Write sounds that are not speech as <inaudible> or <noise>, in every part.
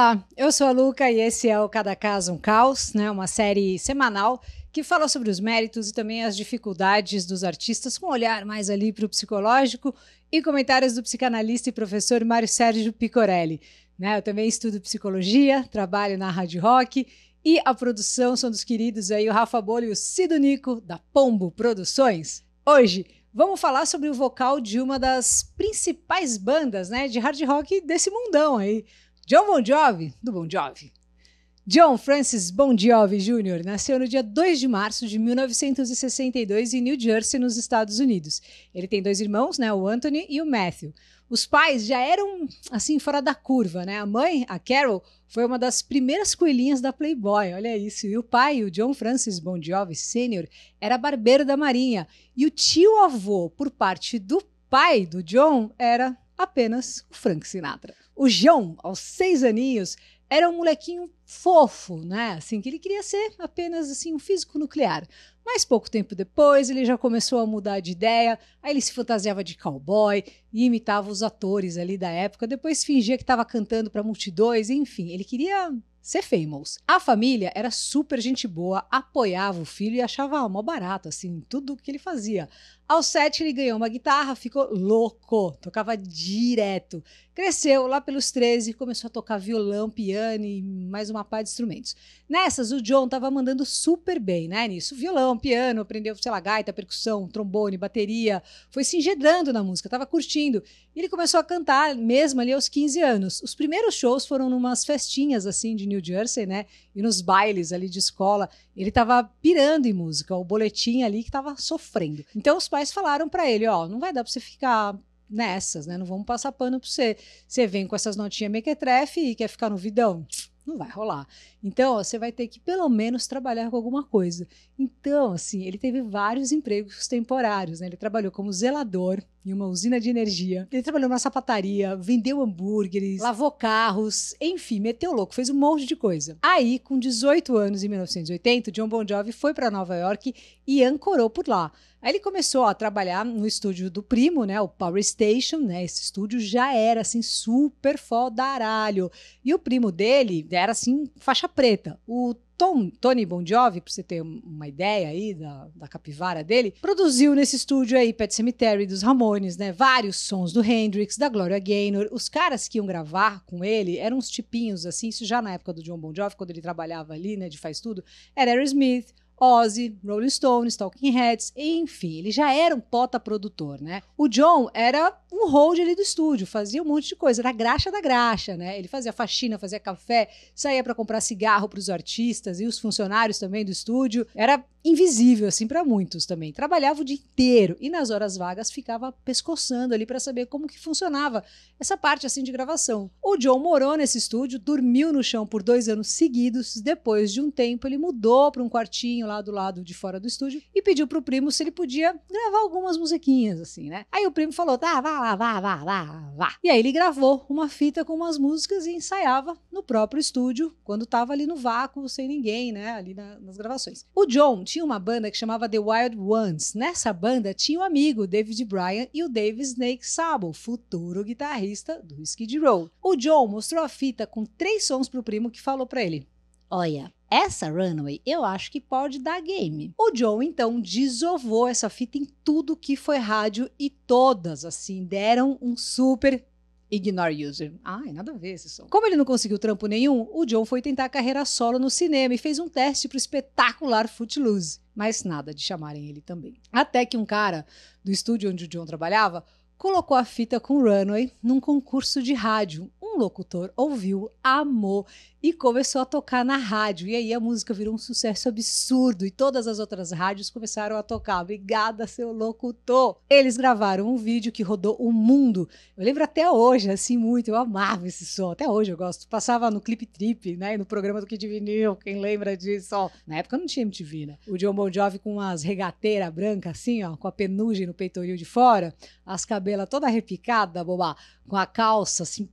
Olá, eu sou a Luca e esse é o Cada Caso um Caos, né? uma série semanal que fala sobre os méritos e também as dificuldades dos artistas, com um olhar mais ali para o psicológico e comentários do psicanalista e professor Mário Sérgio Picorelli. Né? Eu também estudo psicologia, trabalho na Rádio Rock e a produção são dos queridos aí o Rafa Bolho e o Cido Nico, da Pombo Produções. Hoje, vamos falar sobre o vocal de uma das principais bandas né, de hard rock desse mundão aí, John Bon Jovi, do Bon Jovi. John Francis Bon Jovi Jr. nasceu no dia 2 de março de 1962 em New Jersey, nos Estados Unidos. Ele tem dois irmãos, né, o Anthony e o Matthew. Os pais já eram assim fora da curva, né? A mãe, a Carol, foi uma das primeiras coelhinhas da Playboy, olha isso. E o pai, o John Francis Bon Jovi Sr., era barbeiro da Marinha. E o tio-avô, por parte do pai do John, era apenas o Frank Sinatra. O João, aos seis aninhos, era um molequinho fofo, né? Assim, que ele queria ser apenas assim um físico nuclear. Mas pouco tempo depois, ele já começou a mudar de ideia, aí ele se fantasiava de cowboy e imitava os atores ali da época, depois fingia que estava cantando para multidões, enfim, ele queria ser famous. A família era super gente boa, apoiava o filho e achava ah, mó barato, assim, tudo que ele fazia. Aos sete, ele ganhou uma guitarra, ficou louco, tocava direto. Cresceu lá pelos 13, começou a tocar violão, piano e mais uma par de instrumentos. Nessas, o John tava mandando super bem, né, nisso. Violão, piano, aprendeu, sei lá, gaita, percussão, trombone, bateria. Foi se engedando na música, tava curtindo. E ele começou a cantar mesmo ali aos 15 anos. Os primeiros shows foram numas festinhas, assim, de New Jersey, né? E nos bailes ali de escola, ele estava pirando em música, o boletim ali que estava sofrendo. Então os pais falaram para ele, ó, oh, não vai dar para você ficar nessas, né? Não vamos passar pano para você. Você vem com essas notinhas mequetrefe e quer ficar no vidão não vai rolar. Então, ó, você vai ter que pelo menos trabalhar com alguma coisa. Então, assim, ele teve vários empregos temporários, né? Ele trabalhou como zelador em uma usina de energia. Ele trabalhou na sapataria, vendeu hambúrgueres, lavou carros, enfim, meteu louco, fez um monte de coisa. Aí, com 18 anos, em 1980, John Bon Jovi foi para Nova York e ancorou por lá. Aí ele começou a trabalhar no estúdio do primo, né, o Power Station, né, esse estúdio já era, assim, super fodaralho. E o primo dele era, assim, faixa preta. O Tom, Tony Bon Jovi, para você ter uma ideia aí da, da capivara dele, produziu nesse estúdio aí Pet Cemetery dos Ramones, né? Vários sons do Hendrix, da Gloria Gaynor. Os caras que iam gravar com ele eram uns tipinhos assim, isso já na época do John Bon Jovi, quando ele trabalhava ali, né, de faz tudo, era Aerosmith, Ozzy, Rolling Stones, Talking Heads, enfim, ele já era um pota produtor, né? O John era um hold ali do estúdio, fazia um monte de coisa, era graxa da graxa, né? Ele fazia faxina, fazia café, saía para comprar cigarro para os artistas e os funcionários também do estúdio. Era invisível assim para muitos também. Trabalhava o dia inteiro e nas horas vagas ficava pescoçando ali para saber como que funcionava essa parte assim de gravação. O John morou nesse estúdio, dormiu no chão por dois anos seguidos. Depois de um tempo, ele mudou para um quartinho lá do lado de fora do estúdio e pediu pro primo se ele podia gravar algumas musiquinhas assim, né? Aí o primo falou: "Tá, vá lá, vá, vá, vá, vá". E aí ele gravou uma fita com umas músicas e ensaiava no próprio estúdio quando tava ali no vácuo, sem ninguém, né, ali na, nas gravações. O John tinha uma banda que chamava The Wild Ones. Nessa banda tinha o um amigo David Bryan e o Dave Snake Sabo, futuro guitarrista do Skid Row. O John mostrou a fita com três sons pro primo que falou para ele: "Olha, essa Runaway eu acho que pode dar game. O John então desovou essa fita em tudo que foi rádio e todas assim deram um super Ignore User. Ai, nada a ver esse som. Como ele não conseguiu trampo nenhum, o John foi tentar carreira solo no cinema e fez um teste para o espetacular Footloose. Mas nada de chamarem ele também. Até que um cara do estúdio onde o John trabalhava colocou a fita com Runway num concurso de rádio locutor ouviu, amou e começou a tocar na rádio. E aí a música virou um sucesso absurdo e todas as outras rádios começaram a tocar. Obrigada, seu locutor! Eles gravaram um vídeo que rodou o mundo. Eu lembro até hoje, assim, muito. Eu amava esse som. Até hoje eu gosto. Passava no Clip Trip, né? No programa do Kid Vinil, quem lembra disso? Ó, na época não tinha MTV, né? O John Bon Jovi com umas regateiras brancas, assim, ó, com a penugem no peitoril de fora, as cabelas toda repicada, bobá, com a calça, assim,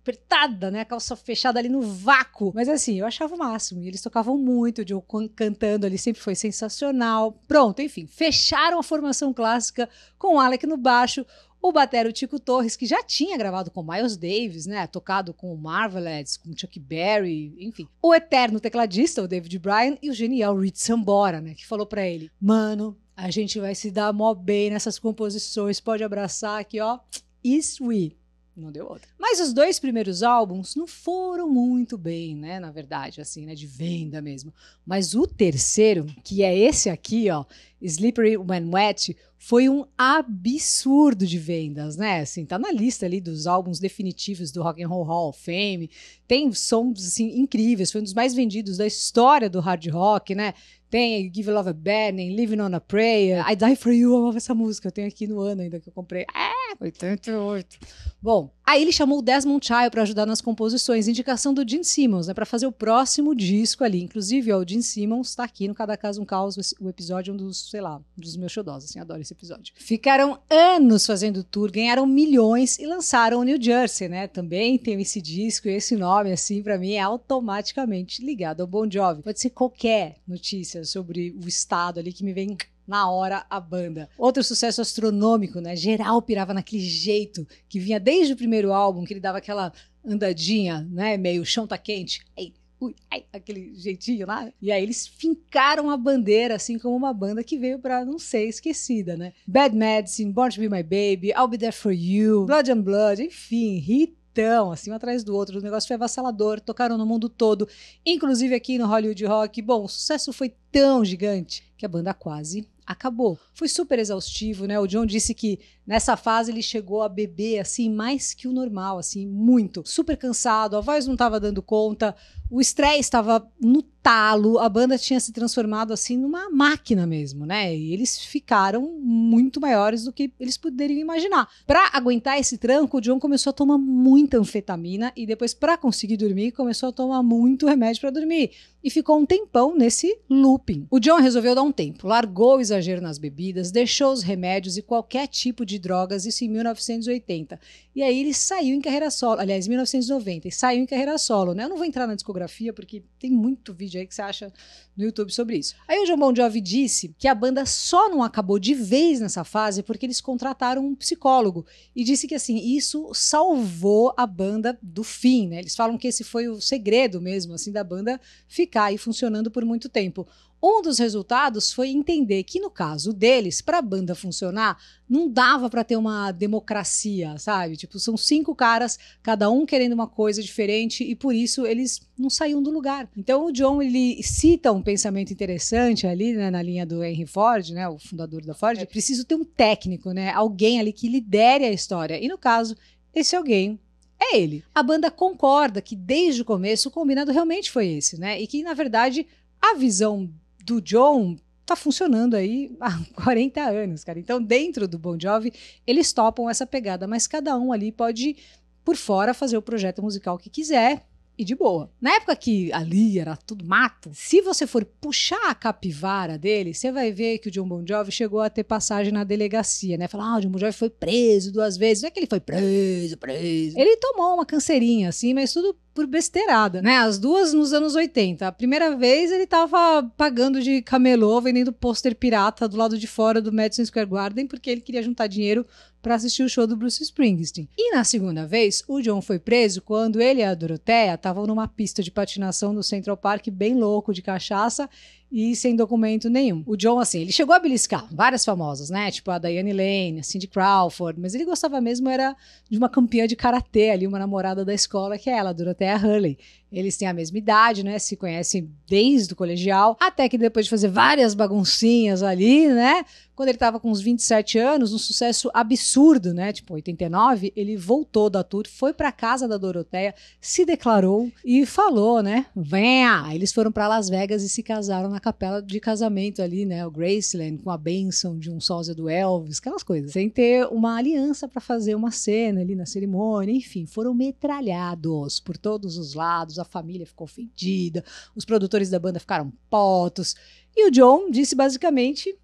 apertada, né? A calça fechada ali no vácuo. Mas assim, eu achava o máximo. E eles tocavam muito, o Joe cantando ali sempre foi sensacional. Pronto, enfim, fecharam a formação clássica com o Alec no baixo, o batero Tico Torres, que já tinha gravado com Miles Davis, né? Tocado com o Marvelettes, com Chuck Berry, enfim. O eterno tecladista, o David Bryan, e o genial Reed Sambora, né? Que falou para ele: Mano, a gente vai se dar mó bem nessas composições, pode abraçar aqui, ó. Is we. Não deu outra. Mas os dois primeiros álbuns não foram muito bem, né? Na verdade, assim, né? De venda mesmo. Mas o terceiro, que é esse aqui, ó, Slippery When Wet foi um absurdo de vendas, né? Assim, tá na lista ali dos álbuns definitivos do Rock and Roll Hall of Fame. Tem sons assim incríveis, foi um dos mais vendidos da história do hard rock, né? Tem Give Love a Banning, Living on a Prayer, I Die For You, eu amo essa música, eu tenho aqui no ano ainda que eu comprei. É, ah, 88. Bom, Aí ele chamou o Desmond Child para ajudar nas composições, indicação do Gene Simmons, né, para fazer o próximo disco ali. Inclusive, ó, o Gene Simmons está aqui no Cada Caso um Caos, o episódio é um dos, sei lá, dos meus xodós, assim, adoro esse episódio. Ficaram anos fazendo tour, ganharam milhões e lançaram o New Jersey, né? Também tem esse disco e esse nome, assim, para mim é automaticamente ligado ao Bon Jovi. Pode ser qualquer notícia sobre o estado ali que me vem na hora a banda. Outro sucesso astronômico, né? Geral pirava naquele jeito que vinha desde o primeiro álbum, que ele dava aquela andadinha, né? Meio chão tá quente. Ei, Ui, ai, aquele jeitinho lá. E aí eles fincaram a bandeira, assim como uma banda que veio para não ser esquecida, né? Bad Medicine, Born to Be My Baby, I'll Be There For You, Blood and Blood, enfim, hit bonitão, assim, um atrás do outro. O negócio foi avassalador, tocaram no mundo todo, inclusive aqui no Hollywood Rock. Bom, o sucesso foi tão gigante que a banda quase acabou. Foi super exaustivo, né? O John disse que nessa fase ele chegou a beber assim mais que o normal, assim, muito, super cansado, a voz não estava dando conta, o estresse estava no talo, a banda tinha se transformado assim numa máquina mesmo, né? E eles ficaram muito maiores do que eles poderiam imaginar. Para aguentar esse tranco, o John começou a tomar muita anfetamina e depois para conseguir dormir começou a tomar muito remédio para dormir e ficou um tempão nesse looping. O John resolveu dar um tempo, largou o exagero nas bebidas, deixou os remédios e qualquer tipo de drogas, isso em 1980. E aí ele saiu em carreira solo, aliás, 1990, e saiu em carreira solo, né? Eu não vou entrar na discografia porque tem muito vídeo aí que você acha no YouTube sobre isso. Aí o John Bon Jovi disse que a banda só não acabou de vez nessa fase porque eles contrataram um psicólogo e disse que assim, isso salvou a banda do fim, né? Eles falam que esse foi o segredo mesmo, assim, da banda ficar ficar aí funcionando por muito tempo. Um dos resultados foi entender que, no caso deles, para a banda funcionar, não dava para ter uma democracia, sabe? Tipo, são cinco caras, cada um querendo uma coisa diferente e por isso eles não saíam do lugar. Então, o John ele cita um pensamento interessante ali né, na linha do Henry Ford, né, o fundador da Ford. É. Preciso ter um técnico, né? Alguém ali que lidere a história. E no caso, esse alguém é ele. A banda concorda que desde o começo o combinado realmente foi esse, né? E que, na verdade, a visão do John tá funcionando aí <laughs> há 40 anos, cara. Então, dentro do Bon Jovi, eles topam essa pegada, mas cada um ali pode por fora fazer o projeto musical que quiser, e de boa. Na época que ali era tudo mato, se você for puxar a capivara dele, você vai ver que o John Bon Jovi chegou a ter passagem na delegacia, né? Falar, ah, o John Bon Jovi foi preso duas vezes. Não é que ele foi preso, preso. Ele tomou uma canseirinha, assim, mas tudo por besteirada, né? As duas nos anos 80. A primeira vez ele tava pagando de camelô, vendendo pôster pirata do lado de fora do Madison Square Garden, porque ele queria juntar dinheiro para assistir o show do Bruce Springsteen. E na segunda vez, o John foi preso quando ele e a Doroteia estavam numa pista de patinação no Central Park bem louco de cachaça e sem documento nenhum. O John, assim, ele chegou a beliscar várias famosas, né? Tipo a Diane Lane, a Cindy Crawford, mas ele gostava mesmo era de uma campeã de karatê ali, uma namorada da escola, que é ela, Dorothea Hurley, eles têm a mesma idade, né? Se conhecem desde o colegial. Até que depois de fazer várias baguncinhas ali, né? Quando ele estava com uns 27 anos, um sucesso absurdo, né? Tipo, 89, ele voltou da tour, foi para casa da Doroteia, se declarou e falou, né? Venha! Eles foram para Las Vegas e se casaram na capela de casamento ali, né? O Graceland, com a bênção de um sósia do Elvis, aquelas coisas. Sem ter uma aliança para fazer uma cena ali na cerimônia. Enfim, foram metralhados por todos os lados a família ficou ofendida, os produtores da banda ficaram potos. E o John disse basicamente: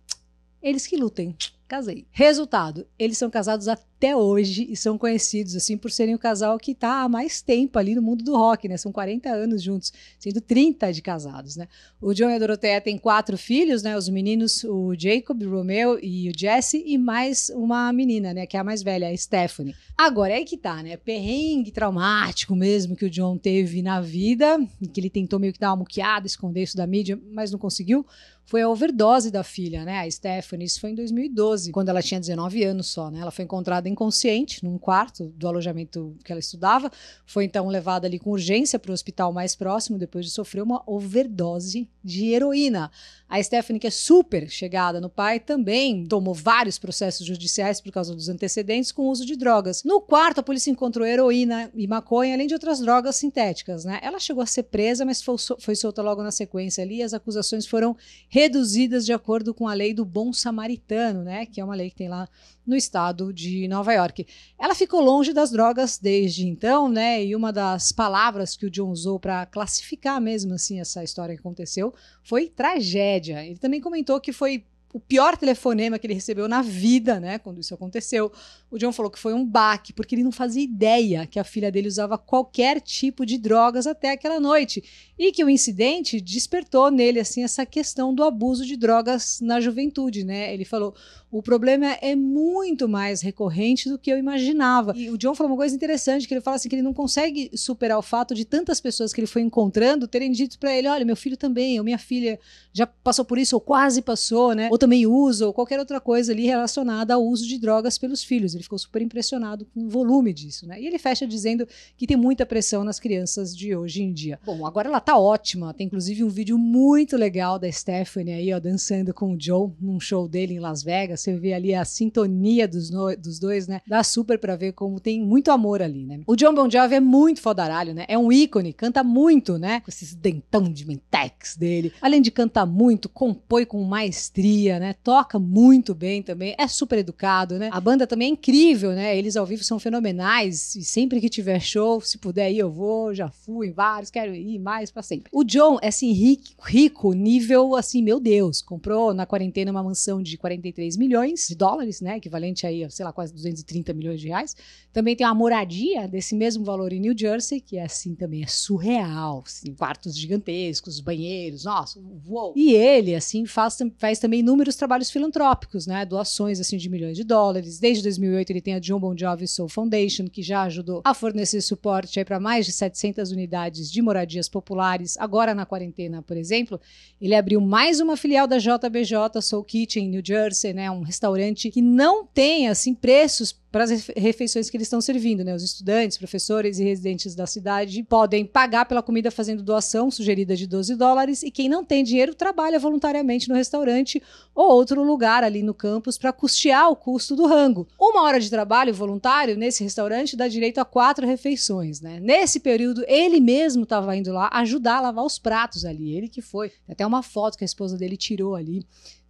eles que lutem. Casei. Resultado: eles são casados há até hoje e são conhecidos assim por serem o casal que está há mais tempo ali no mundo do rock, né? São 40 anos juntos, sendo 30 de casados, né? O John e a Dorothea têm quatro filhos, né? Os meninos, o Jacob, o Romeo e o Jesse e mais uma menina, né, que é a mais velha, a Stephanie. Agora é que tá, né? Perrengue traumático mesmo que o John teve na vida, que ele tentou meio que dar uma muqueada, esconder isso da mídia, mas não conseguiu foi a overdose da filha, né? A Stephanie. Isso foi em 2012, quando ela tinha 19 anos só, né? Ela foi encontrada deixada inconsciente num quarto do alojamento que ela estudava. Foi então levada ali com urgência para o hospital mais próximo depois de sofrer uma overdose de heroína. A Stephanie, que é super chegada no pai, também tomou vários processos judiciais por causa dos antecedentes com o uso de drogas. No quarto, a polícia encontrou heroína e maconha, além de outras drogas sintéticas. Né? Ela chegou a ser presa, mas foi solta logo na sequência ali. As acusações foram reduzidas de acordo com a lei do bom samaritano, né? que é uma lei que tem lá no estado de Nova York. Ela ficou longe das drogas desde então, né? E uma das palavras que o John usou para classificar mesmo assim essa história que aconteceu foi tragédia. Ele também comentou que foi o pior telefonema que ele recebeu na vida, né? Quando isso aconteceu. O John falou que foi um baque, porque ele não fazia ideia que a filha dele usava qualquer tipo de drogas até aquela noite e que o incidente despertou nele assim essa questão do abuso de drogas na juventude, né? Ele falou: "O problema é muito mais recorrente do que eu imaginava". E o John falou uma coisa interessante, que ele fala assim que ele não consegue superar o fato de tantas pessoas que ele foi encontrando terem dito para ele: "Olha, meu filho também, ou minha filha já passou por isso ou quase passou, né? Ou também usa ou qualquer outra coisa ali relacionada ao uso de drogas pelos filhos". Ele ficou super impressionado com o volume disso, né? E ele fecha dizendo que tem muita pressão nas crianças de hoje em dia. Bom, agora ela tá ótima. Tem inclusive um vídeo muito legal da Stephanie aí, ó, dançando com o Joe num show dele em Las Vegas. Você vê ali a sintonia dos, no... dos dois, né? Dá super para ver como tem muito amor ali, né? O John Bon Jovi é muito fodaralho, né? É um ícone, canta muito, né? Com esses dentão de mentex dele. Além de cantar muito, compõe com maestria, né? Toca muito bem também, é super educado, né? A banda também é incrível, né? Eles ao vivo são fenomenais. E sempre que tiver show, se puder ir, eu vou. Já fui em vários, quero ir mais para sempre. O John é assim, rico, rico, nível assim, meu Deus. Comprou na quarentena uma mansão de 43 milhões de dólares, né? Equivalente aí, sei lá, quase 230 milhões de reais. Também tem uma moradia desse mesmo valor em New Jersey, que é assim também, é surreal. Assim, quartos gigantescos, banheiros, nossa, uou. E ele, assim, faz, faz também inúmeros trabalhos filantrópicos, né? Doações, assim, de milhões de dólares. Desde 2008. 2008 ele tem a John Bon Jovi Soul Foundation, que já ajudou a fornecer suporte para mais de 700 unidades de moradias populares. Agora na quarentena, por exemplo, ele abriu mais uma filial da JBJ Soul Kitchen em New Jersey, né, um restaurante que não tem assim preços para as refeições que eles estão servindo. Né? Os estudantes, professores e residentes da cidade podem pagar pela comida fazendo doação sugerida de 12 dólares e quem não tem dinheiro trabalha voluntariamente no restaurante ou outro lugar ali no campus para custear o custo do rango. Uma hora de trabalho voluntário nesse restaurante dá direito a quatro refeições. Né? Nesse período, ele mesmo estava indo lá ajudar a lavar os pratos ali, ele que foi. até uma foto que a esposa dele tirou ali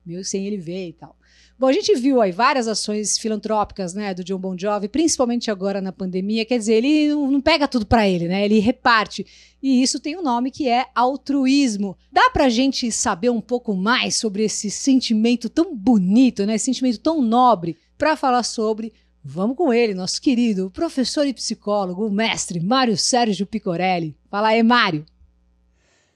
mesmo sem ele ver e tal. Bom, a gente viu aí várias ações filantrópicas, né, do John Bon Jovi, principalmente agora na pandemia. Quer dizer, ele não pega tudo para ele, né? Ele reparte. E isso tem um nome que é altruísmo. Dá pra gente saber um pouco mais sobre esse sentimento tão bonito, né? Esse sentimento tão nobre para falar sobre Vamos com ele, nosso querido professor e psicólogo, o mestre Mário Sérgio Picorelli. Fala aí, Mário.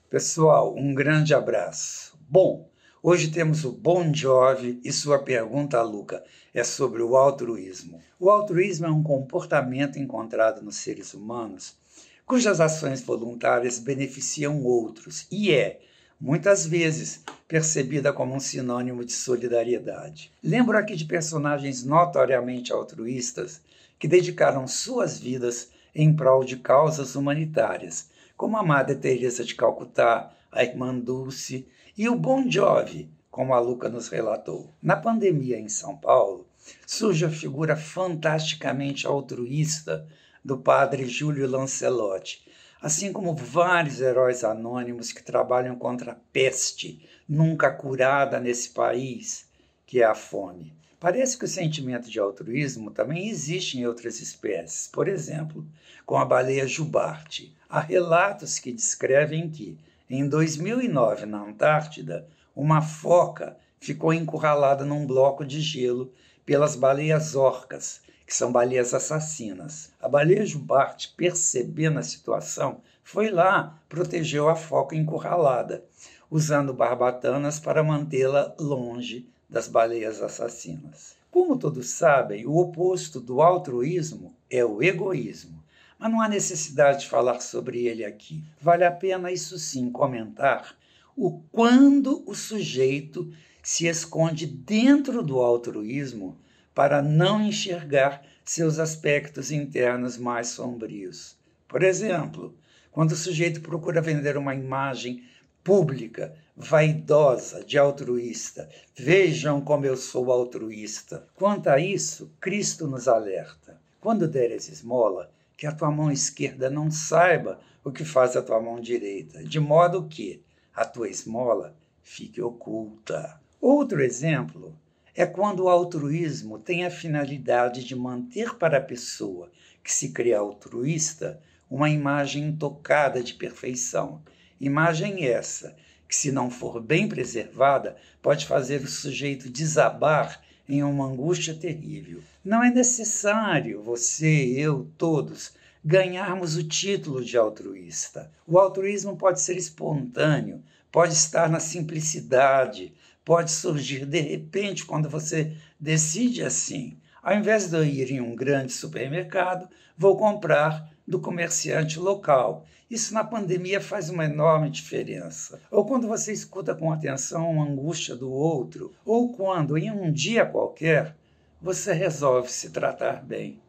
Pessoal, um grande abraço. Bom, Hoje temos o Bon Jovi e sua pergunta Luca é sobre o altruísmo. O altruísmo é um comportamento encontrado nos seres humanos cujas ações voluntárias beneficiam outros e é, muitas vezes, percebida como um sinônimo de solidariedade. Lembro aqui de personagens notoriamente altruístas que dedicaram suas vidas em prol de causas humanitárias, como a Madre Teresa de Calcutá, a Irmã Dulce e o Bon Jovi, como a Luca nos relatou. Na pandemia em São Paulo, surge a figura fantasticamente altruísta do padre Júlio Lancelotti, assim como vários heróis anônimos que trabalham contra a peste nunca curada nesse país, que é a fome. Parece que o sentimento de altruísmo também existe em outras espécies, por exemplo, com a baleia jubarte. Há relatos que descrevem que, em 2009, na Antártida, uma foca ficou encurralada num bloco de gelo pelas baleias orcas, que são baleias assassinas. A baleia jubarte, percebendo a situação, foi lá, protegeu a foca encurralada, usando barbatanas para mantê-la longe das baleias assassinas. Como todos sabem, o oposto do altruísmo é o egoísmo mas não há necessidade de falar sobre ele aqui. Vale a pena, isso sim, comentar o quando o sujeito se esconde dentro do altruísmo para não enxergar seus aspectos internos mais sombrios. Por exemplo, quando o sujeito procura vender uma imagem pública, vaidosa, de altruísta. Vejam como eu sou altruísta. Quanto a isso, Cristo nos alerta. Quando deres esmola, que a tua mão esquerda não saiba o que faz a tua mão direita, de modo que a tua esmola fique oculta. Outro exemplo é quando o altruísmo tem a finalidade de manter para a pessoa que se cria altruísta uma imagem intocada de perfeição. Imagem essa que, se não for bem preservada, pode fazer o sujeito desabar em uma angústia terrível. Não é necessário você, eu, todos, ganharmos o título de altruísta. O altruísmo pode ser espontâneo, pode estar na simplicidade, pode surgir de repente quando você decide assim. Ao invés de eu ir em um grande supermercado, vou comprar do comerciante local. Isso na pandemia faz uma enorme diferença. Ou quando você escuta com atenção a angústia do outro, ou quando em um dia qualquer você resolve se tratar bem.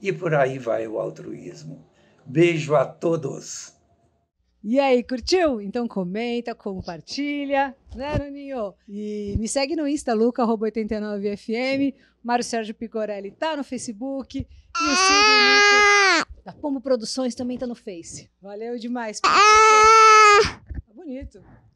E por aí vai o altruísmo. Beijo a todos! E aí, curtiu? Então comenta, compartilha, né, Nuninho? E me segue no Insta, luca89fm. Mário Sérgio Picorelli tá no Facebook. E o ah! Silvio da tá, Pombo Produções também tá no Face. Valeu demais. Ah! Tá bonito.